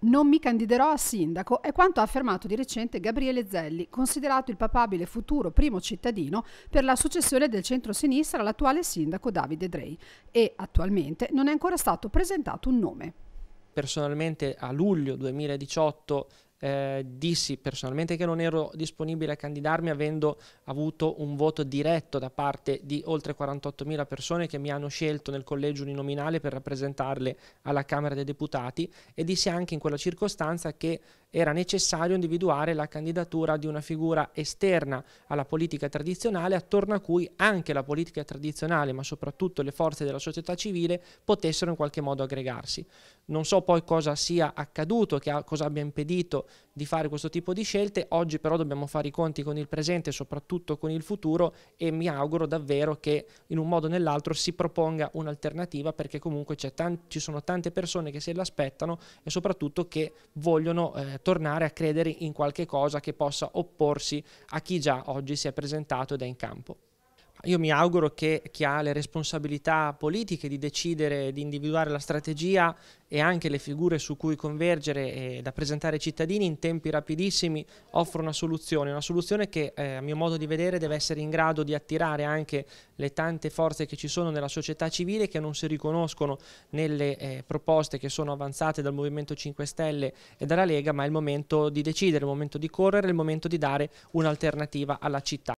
non mi candiderò a sindaco è quanto ha affermato di recente Gabriele Zelli, considerato il papabile futuro primo cittadino per la successione del centro-sinistra all'attuale sindaco Davide Drey e attualmente non è ancora stato presentato un nome. Personalmente a luglio 2018 eh, dissi personalmente che non ero disponibile a candidarmi avendo avuto un voto diretto da parte di oltre 48.000 persone che mi hanno scelto nel collegio uninominale per rappresentarle alla Camera dei Deputati e dissi anche in quella circostanza che era necessario individuare la candidatura di una figura esterna alla politica tradizionale attorno a cui anche la politica tradizionale ma soprattutto le forze della società civile potessero in qualche modo aggregarsi. Non so poi cosa sia accaduto, che cosa abbia impedito di fare questo tipo di scelte, oggi però dobbiamo fare i conti con il presente e soprattutto con il futuro e mi auguro davvero che in un modo o nell'altro si proponga un'alternativa perché comunque ci sono tante persone che se l'aspettano e soprattutto che vogliono eh, tornare a credere in qualche cosa che possa opporsi a chi già oggi si è presentato ed è in campo. Io mi auguro che chi ha le responsabilità politiche di decidere, di individuare la strategia e anche le figure su cui convergere e da presentare ai cittadini in tempi rapidissimi offra una soluzione, una soluzione che eh, a mio modo di vedere deve essere in grado di attirare anche le tante forze che ci sono nella società civile che non si riconoscono nelle eh, proposte che sono avanzate dal Movimento 5 Stelle e dalla Lega, ma è il momento di decidere, il momento di correre, il momento di dare un'alternativa alla città.